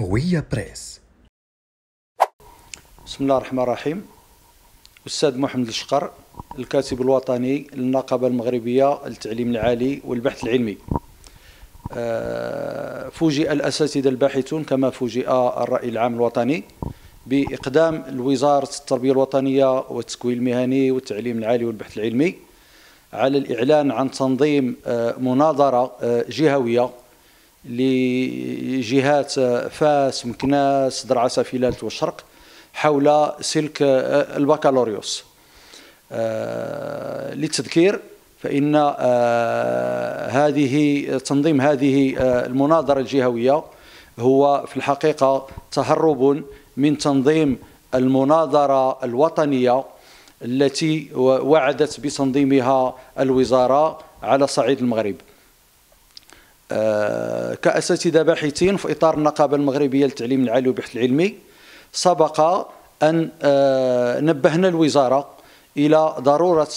هوية بريس بسم الله الرحمن الرحيم أستاذ محمد الشقر الكاتب الوطني للنقابة المغربية للتعليم العالي والبحث العلمي آه، فوجئ الأساتذة الباحثون كما فوجئ الرأي العام الوطني بإقدام الوزارة التربية الوطنية والتكوين المهني والتعليم العالي والبحث العلمي على الإعلان عن تنظيم آه، مناظرة آه، جهوية لجهات فاس مكناس درعا سافيلات والشرق حول سلك البكالوريوس آه، للتذكير فإن آه، هذه تنظيم هذه آه، المناظرة الجهوية هو في الحقيقة تهرب من تنظيم المناظرة الوطنية التي وعدت بتنظيمها الوزارة على صعيد المغرب آه، كأساتذة باحثين في إطار النقابة المغربية للتعليم العالي والبحث العلمي سبق أن آه، نبهنا الوزارة إلى ضرورة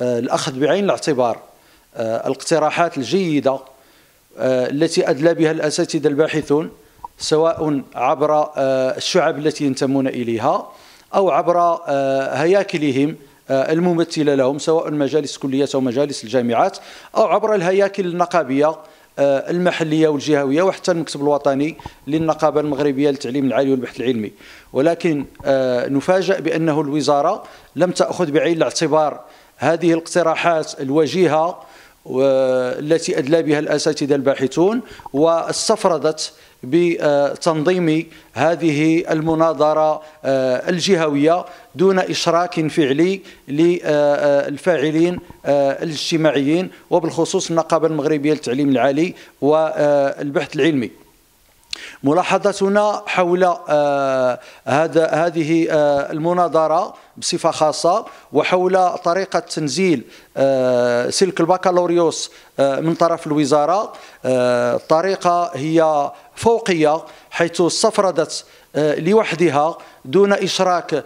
آه، الأخذ بعين الاعتبار الاقتراحات الجيدة التي أدلى بها الأساتذة الباحثون سواء عبر الشعب التي ينتمون إليها أو عبر هياكلهم الممثلة لهم سواء مجالس كليات أو مجالس الجامعات أو عبر الهياكل النقابية آه، المحليه والجهويه وحتى المكتب الوطني للنقابه المغربيه للتعليم العالي والبحث العلمي ولكن آه، نفاجأ بانه الوزاره لم تاخذ بعين الاعتبار هذه الاقتراحات الوجيهه آه، التي ادلى بها الاساتذه الباحثون واستفردت بتنظيم هذه المناظرة آه، الجهوية دون إشراك فعلي للفاعلين آه، الاجتماعيين وبالخصوص النقابة المغربية للتعليم العالي والبحث آه، العلمي ملاحظتنا حول هذا هذه المناظره بصفة خاصة وحول طريقة تنزيل آه، سلك البكالوريوس آه، من طرف الوزارة الطريقة آه، هي فوقية حيث استفردت لوحدها دون إشراك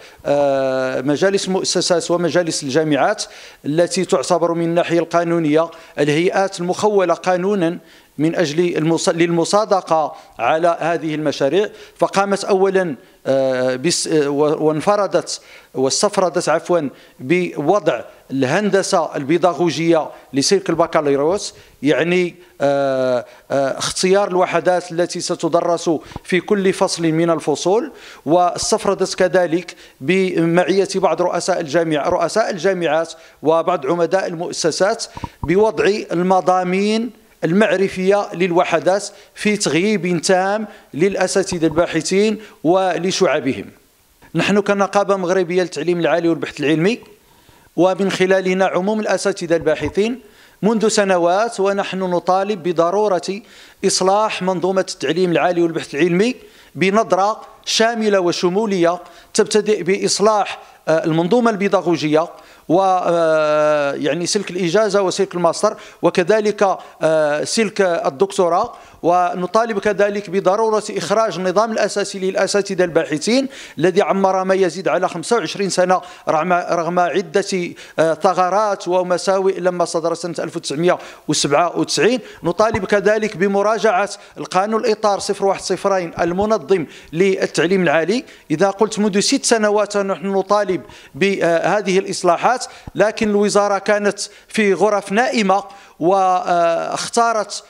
مجالس المؤسسات ومجالس الجامعات التي تعتبر من الناحية القانونية الهيئات المخولة قانونا من أجل للمصادقة على هذه المشاريع فقامت أولا آه، آه، وانفردت واستفردت عفوا بوضع الهندسه البيداغوجيه لسلك البكالوريوس يعني آه، اختيار الوحدات التي ستدرس في كل فصل من الفصول واستفردت كذلك بمعيه بعض رؤساء الجامعة رؤساء الجامعات وبعض عمداء المؤسسات بوضع المضامين المعرفية للوحدات في تغييب تام للأساتذة الباحثين ولشعبهم نحن كنقابة مغربية للتعليم العالي والبحث العلمي ومن خلالنا عموم الأساتذة الباحثين منذ سنوات ونحن نطالب بضرورة إصلاح منظومة التعليم العالي والبحث العلمي بنظرة شاملة وشمولية تبتدئ بإصلاح آه، المنظومة البيداغوجية ويعني آه، سلك الإجازة وسلك الماستر وكذلك آه، سلك الدكتوراه ونطالب كذلك بضرورة إخراج النظام الأساسي للأساتذة الباحثين الذي عمر ما يزيد على 25 سنة رغم, رغم عدة آه، ثغرات ومساوئ لما صدر سنة 1997 نطالب كذلك بمراجعة القانون الإطار 010 المنظم للتعليم العالي إذا قلت منذ ست سنوات نحن نطالب بهذه الإصلاحات لكن الوزارة كانت في غرف نائمة واختارت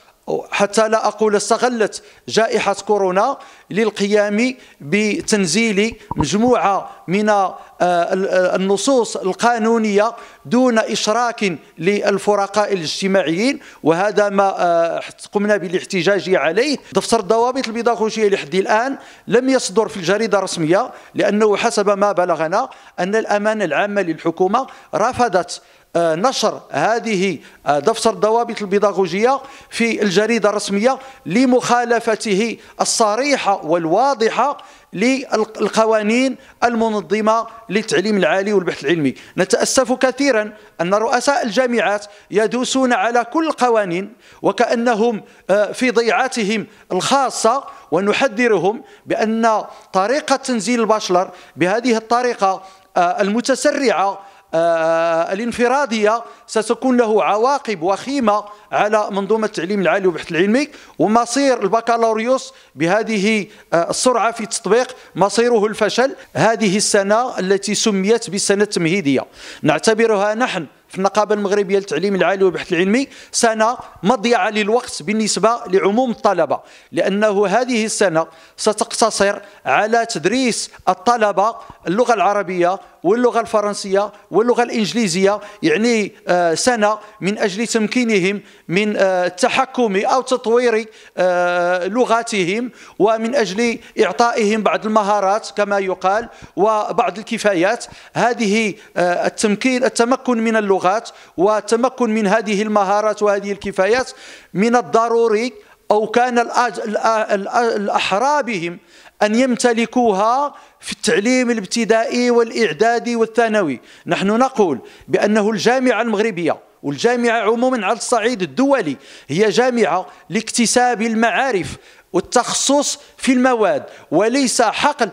حتى لا أقول استغلت جائحة كورونا للقيام بتنزيل مجموعة من آه، آه، النصوص القانونية دون إشراك للفرقاء الاجتماعيين وهذا ما آه، قمنا بالاحتجاج عليه دفتر الضوابط البيداغوجية لحد الآن لم يصدر في الجريدة الرسمية لأنه حسب ما بلغنا أن الأمانة العامة للحكومة رفضت آه، نشر هذه آه، دفتر الضوابط البيداغوجية في الجريدة الرسمية لمخالفته الصريحة والواضحة للقوانين المنظمة للتعليم العالي والبحث العلمي نتأسف كثيرا أن رؤساء الجامعات يدوسون على كل القوانين وكأنهم آه، في ضيعتهم الخاصة ونحذرهم بأن طريقة تنزيل الباشلر بهذه الطريقة المتسرعة آه، الانفرادية ستكون له عواقب وخيمة على منظومة التعليم العالي والبحث العلمي ومصير البكالوريوس بهذه آه، السرعة في التطبيق مصيره الفشل هذه السنة التي سميت بالسنة التمهيدية نعتبرها نحن في النقابة المغربية للتعليم العالي والبحث العلمي سنة مضيعة للوقت بالنسبة لعموم الطلبة لأنه هذه السنة ستقتصر على تدريس الطلبة اللغة العربية واللغة الفرنسية واللغة الإنجليزية يعني آه، سنة من أجل تمكينهم من آه، التحكم أو تطوير آه، لغاتهم ومن أجل إعطائهم بعض المهارات كما يقال وبعض الكفايات هذه التمكين التمكن من اللغات والتمكن من هذه المهارات وهذه الكفايات من الضروري أو كان الأحرى بهم أن يمتلكوها في التعليم الابتدائي والإعدادي والثانوي نحن نقول بأنه الجامعة المغربية والجامعة عموما على الصعيد الدولي هي جامعة لاكتساب المعارف والتخصص في المواد وليس حقل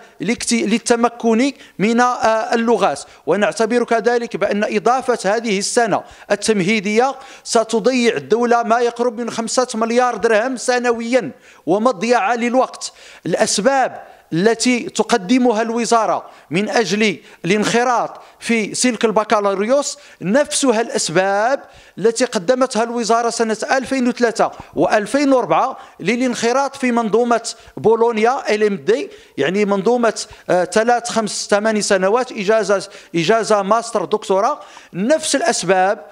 للتمكن من آه، اللغات ونعتبر كذلك بأن إضافة هذه السنة التمهيدية ستضيع الدولة ما يقرب من خمسة مليار درهم سنويا ومضيعة للوقت الأسباب التي تقدمها الوزارة من أجل الانخراط في سلك البكالوريوس نفسها الأسباب التي قدمتها الوزارة سنة 2003 و2004 للانخراط في منظومة بولونيا دي يعني منظومة آه، ثلاث خمس ثمان سنوات إجازة إجازة ماستر دكتوراه نفس الأسباب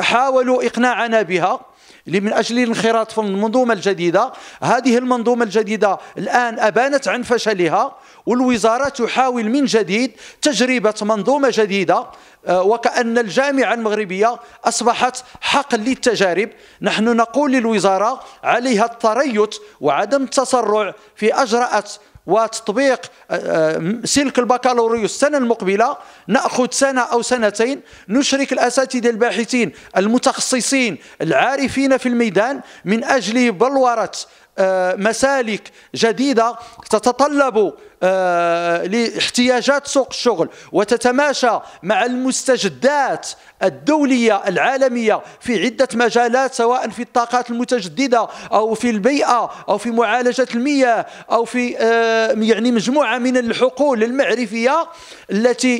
حاولوا إقناعنا بها من أجل الانخراط في المنظومة الجديدة هذه المنظومة الجديدة الآن أبانت عن فشلها والوزارة تحاول من جديد تجربة منظومة جديدة آه، وكأن الجامعة المغربية أصبحت حقل للتجارب نحن نقول للوزارة عليها التريث وعدم التسرع في أجراءات وتطبيق آه، آه، سلك البكالوريوس السنة المقبلة نأخذ سنة أو سنتين نشرك الأساتذة الباحثين المتخصصين العارفين في الميدان من أجل بلورة آه، مسالك جديدة تتطلب آه، لاحتياجات سوق الشغل وتتماشى مع المستجدات الدولية العالمية في عدة مجالات سواء في الطاقات المتجددة أو في البيئة أو في معالجة المياه أو في آه، يعني مجموعة من الحقول المعرفية التي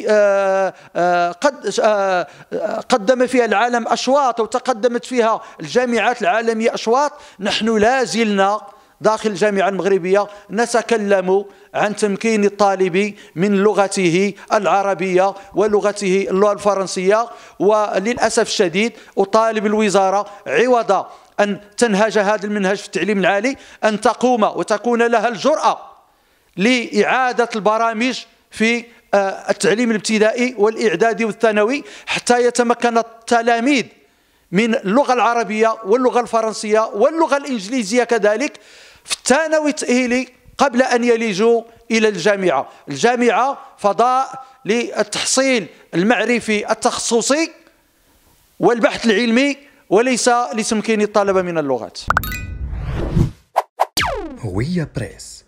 قد قدم فيها العالم أشواط أو تقدمت فيها الجامعات العالمية أشواط نحن لا زلنا داخل الجامعة المغربية نتكلم عن تمكين الطالب من لغته العربية ولغته اللغة الفرنسية وللأسف الشديد أطالب الوزارة عوض أن تنهج هذا المنهج في التعليم العالي أن تقوم وتكون لها الجرأة لإعادة البرامج في آه، التعليم الابتدائي والإعدادي والثانوي حتى يتمكن التلاميذ من اللغة العربية واللغة الفرنسية واللغة الإنجليزية كذلك في الثانوي التأهيلي قبل أن يلجوا إلى الجامعة الجامعة فضاء للتحصيل المعرفي التخصصي والبحث العلمي وليس لتمكين الطلبة من اللغات هوية بريس